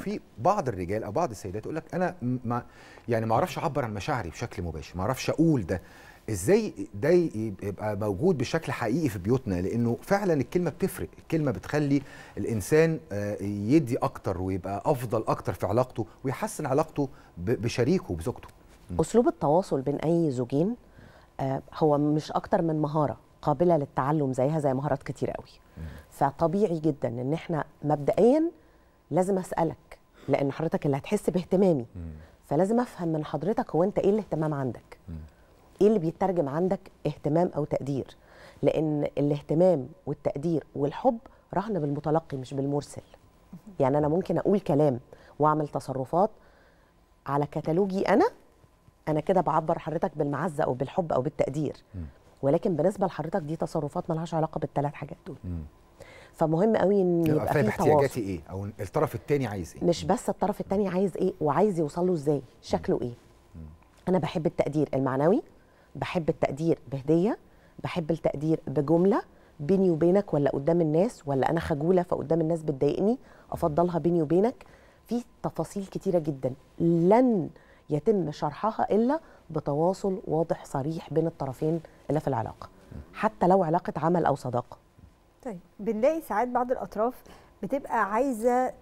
في بعض الرجال او بعض السيدات تقول لك انا ما يعني ما اعرفش اعبر عن مشاعري بشكل مباشر ما اعرفش اقول ده ازاي ده يبقى موجود بشكل حقيقي في بيوتنا لانه فعلا الكلمه بتفرق الكلمه بتخلي الانسان آه، يدي اكتر ويبقى افضل اكتر في علاقته ويحسن علاقته بشريكه وبزوجته اسلوب التواصل بين اي زوجين آه، هو مش اكتر من مهاره قابله للتعلم زيها زي مهارات كتير قوي فطبيعي جدا ان احنا مبدئيا لازم اسالك لان حضرتك اللي هتحس باهتمامي فلازم افهم من حضرتك هو انت ايه الاهتمام عندك ايه اللي بيترجم عندك اهتمام او تقدير لان الاهتمام والتقدير والحب رهن بالمتلقي مش بالمرسل يعني انا ممكن اقول كلام واعمل تصرفات على كتالوجي انا انا كده بعبر حضرتك بالمعزه او بالحب او بالتقدير ولكن بالنسبه لحضرتك دي تصرفات ملهاش علاقه بالثلاث حاجات دول فمهم قوي ان يبقى فاهم احتياجاتي ايه او الطرف الثاني عايز ايه مش بس الطرف الثاني عايز ايه وعايز يوصل له ازاي شكله ايه انا بحب التقدير المعنوي بحب التقدير بهديه بحب التقدير بجمله بيني وبينك ولا قدام الناس ولا انا خجوله فقدام الناس بتضايقني افضلها بيني وبينك في تفاصيل كتيره جدا لن يتم شرحها الا بتواصل واضح صريح بين الطرفين اللي في العلاقه حتى لو علاقه عمل او صداقه طيب بنلاقي ساعات بعض الاطراف بتبقى عايزه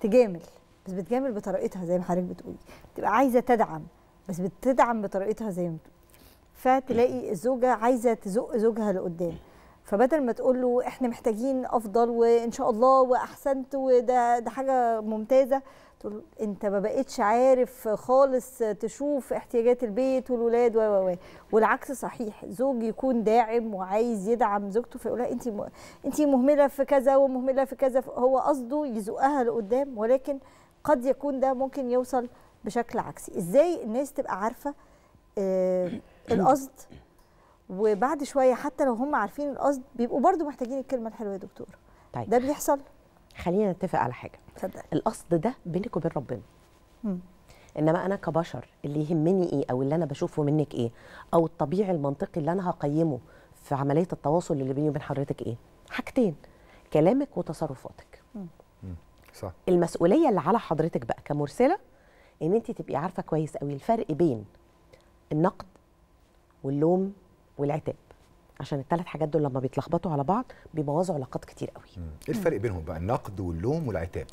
تجامل بس بتجامل بطريقتها زي ما حضرتك بتقولي بتبقى عايزه تدعم بس بتدعم بطريقتها زي ما بتقولي فتلاقي الزوجه عايزه تزق زوجها لقدام فبدل ما تقول له احنا محتاجين افضل وان شاء الله واحسنت وده ده حاجه ممتازه تقول انت ما بقتش عارف خالص تشوف احتياجات البيت والولاد و و والعكس صحيح زوج يكون داعم وعايز يدعم زوجته فيقول لها انت م... انت مهمله في كذا ومهمله في كذا هو قصده يزقها لقدام ولكن قد يكون ده ممكن يوصل بشكل عكسي ازاي الناس تبقى عارفه آه القصد وبعد شويه حتى لو هم عارفين القصد بيبقوا برضو محتاجين الكلمه الحلوه يا دكتور طيب. ده بيحصل خلينا نتفق على حاجه صدق. القصد ده بينك وبين ربنا مم. انما انا كبشر اللي يهمني ايه او اللي انا بشوفه منك ايه او الطبيعي المنطقي اللي انا هقيمه في عمليه التواصل اللي بيني وبين حضرتك ايه حاجتين كلامك وتصرفاتك صح المسؤوليه اللي على حضرتك بقى كمرسله ان انت تبقي عارفه كويس قوي الفرق بين النقد واللوم والعتاب عشان الثلاث حاجات دول لما بيتلخبطوا على بعض بيبوظوا علاقات كتير قوي ايه الفرق بينهم بقى النقد واللوم والعتاب